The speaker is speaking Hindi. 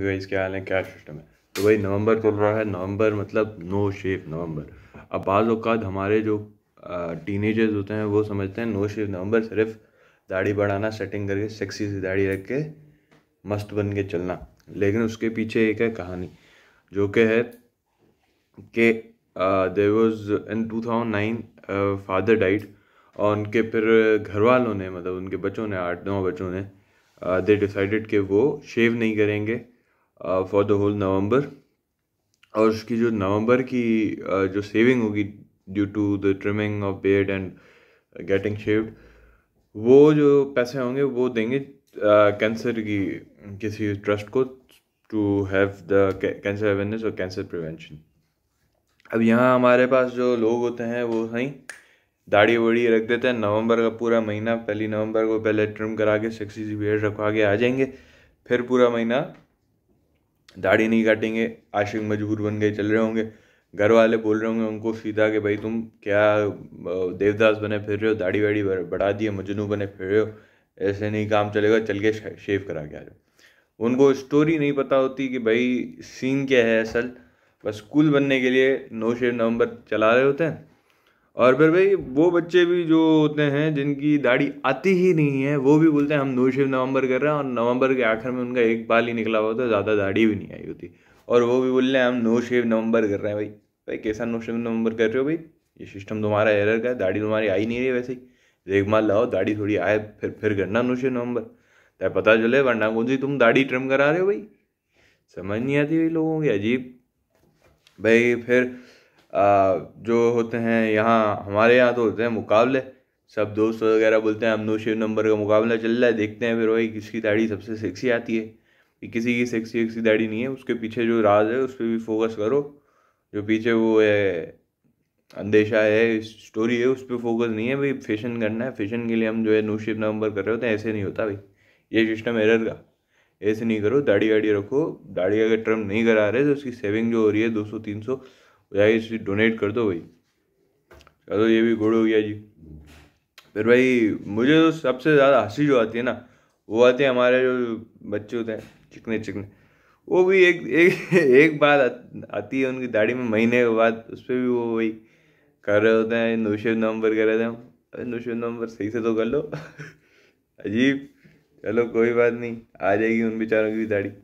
गाइस क्या हाल है क्या सिस्टम है तो भाई नवंबर चल रहा है नवंबर मतलब नो शेप नवंबर अब बाज़ अवत हमारे जो टीनेजर्स होते हैं वो समझते हैं नो शेप नवंबर सिर्फ दाढ़ी बढ़ाना सेटिंग करके सेक्सी सी दाढ़ी रख के मस्त बन के चलना लेकिन उसके पीछे एक है कहानी जो कि है कि there was in two thousand nine father died और उनके फिर घर वालों ने मतलब उनके बच्चों ने आठ नौ बच्चों ने दे डिसाइडेड कि वो शेव नहीं करेंगे फॉर द होल नवंबर और उसकी जो नवंबर की uh, जो सेविंग होगी due to the trimming of beard and getting shaved वो जो पैसे होंगे वो देंगे कैंसर uh, की किसी ट्रस्ट को to have the cancer awareness और कैंसर प्रिवेंशन अब यहाँ हमारे पास जो लोग होते हैं वो सही दाढ़ी वड़ी रख देते हैं नवंबर का पूरा महीना पहली नवंबर को पहले ट्रिम करा के सिक्सटी बेड रखवा के आ जाएंगे फिर पूरा महीना दाढ़ी नहीं काटेंगे आशिक मजबूर बन गए चल रहे होंगे घर वाले बोल रहे होंगे उनको सीधा कि भाई तुम क्या देवदास बने फिर रहे हो दाढ़ी वाड़ी बढ़ा दिए मजनू बने फिर रहे हो ऐसे नहीं काम चलेगा चल के शेव करा के आ जाओ उनको स्टोरी नहीं पता होती कि भाई सीन क्या है असल बस कूल बनने के लिए नौ शेव नवंबर चला रहे होते हैं और फिर भाई वो बच्चे भी जो होते हैं जिनकी दाढ़ी आती ही नहीं है वो भी बोलते हैं हम नो शेव नवंबर कर रहे हैं और नवंबर के आखिर में उनका एक बाल ही निकला हुआ होता है ज़्यादा दाढ़ी भी नहीं आई होती और वो भी बोल रहे हैं हम नो शेव नवंबर कर रहे हैं भाई भाई कैसा नो शेव नवंबर कर रहे हो भाई ये सिस्टम तुम्हारा एरर का है दाढ़ी तुम्हारी आई नहीं रही वैसे ही देख मार लाओ दाढ़ी थोड़ी आए फिर फिर करना नो शेव नवंबर तय पता चले वरना कौन सी तुम दाढ़ी ट्रिम करा रहे हो भाई समझ नहीं आती भाई लोगों की अजीब भाई फिर जो होते हैं यहाँ हमारे यहाँ तो होते हैं मुकाबले सब दोस्त वगैरह बोलते हैं हम नो शेव नंबर का मुकाबला चल रहा है देखते हैं फिर वही किसकी दाढ़ी सबसे सेक्सी आती है किसी की सेक्सी सेक्सी दाढ़ी नहीं है उसके पीछे जो राज है उस पर भी फोकस करो जो पीछे वो है अंदेशा है स्टोरी है उस पर फोकस नहीं है भाई फैशन करना है फैशन के लिए हम जो है नो शेप नंबर कर रहे होते हैं ऐसे नहीं होता भाई ये सिस्टम एरर का ऐसे नहीं करो दाढ़ी वाड़ी रखो दाढ़ी अगर ट्रम नहीं करा रहे तो उसकी सेविंग जो हो रही है दो सौ तीन सौ जाके डोनेट कर दो भाई चलो ये भी गुड़ हो गया जी फिर भाई मुझे तो सबसे ज़्यादा हंसी जो आती है ना वो आती है हमारे जो बच्चे होते हैं चिकने चिकने वो भी एक एक एक बात आती है उनकी दाढ़ी में महीने के बाद उस पर भी वो वही कर रहे होते हैं नोशे नवंबर कर रहे थे हम अरे नोशे नवंबर सही से तो कर लो अजीब चलो कोई बात नहीं आ जाएगी उन बेचारों की भी दाढ़ी